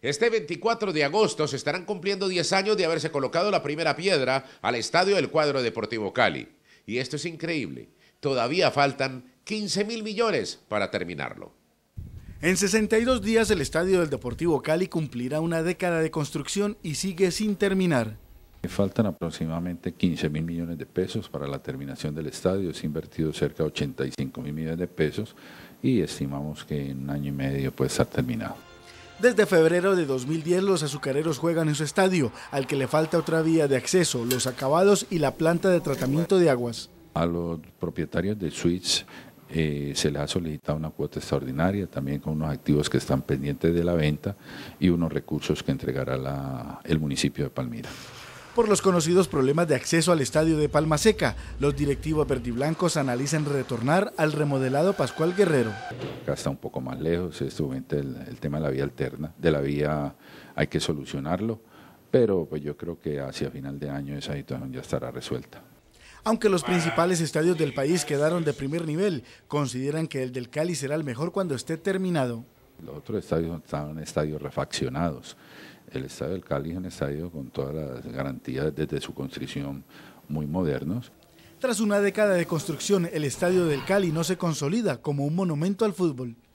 Este 24 de agosto se estarán cumpliendo 10 años de haberse colocado la primera piedra al estadio del cuadro deportivo Cali. Y esto es increíble. Todavía faltan 15 mil millones para terminarlo. En 62 días el estadio del Deportivo Cali cumplirá una década de construcción y sigue sin terminar. Faltan aproximadamente 15 mil millones de pesos para la terminación del estadio. Se han invertido cerca de 85 mil millones de pesos y estimamos que en un año y medio puede estar terminado. Desde febrero de 2010 los azucareros juegan en su estadio, al que le falta otra vía de acceso, los acabados y la planta de tratamiento de aguas. A los propietarios de suites eh, se les ha solicitado una cuota extraordinaria, también con unos activos que están pendientes de la venta y unos recursos que entregará el municipio de Palmira por los conocidos problemas de acceso al estadio de Palma Seca, los directivos verdiblancos analizan retornar al remodelado Pascual Guerrero. Acá está un poco más lejos, es el, el tema de la vía alterna, de la vía hay que solucionarlo, pero pues yo creo que hacia final de año esa situación ya estará resuelta. Aunque los principales estadios del país quedaron de primer nivel, consideran que el del Cali será el mejor cuando esté terminado. Los otros estadios estaban estadios refaccionados. El estadio del Cali es un estadio con todas las garantías desde su construcción muy modernos. Tras una década de construcción, el estadio del Cali no se consolida como un monumento al fútbol.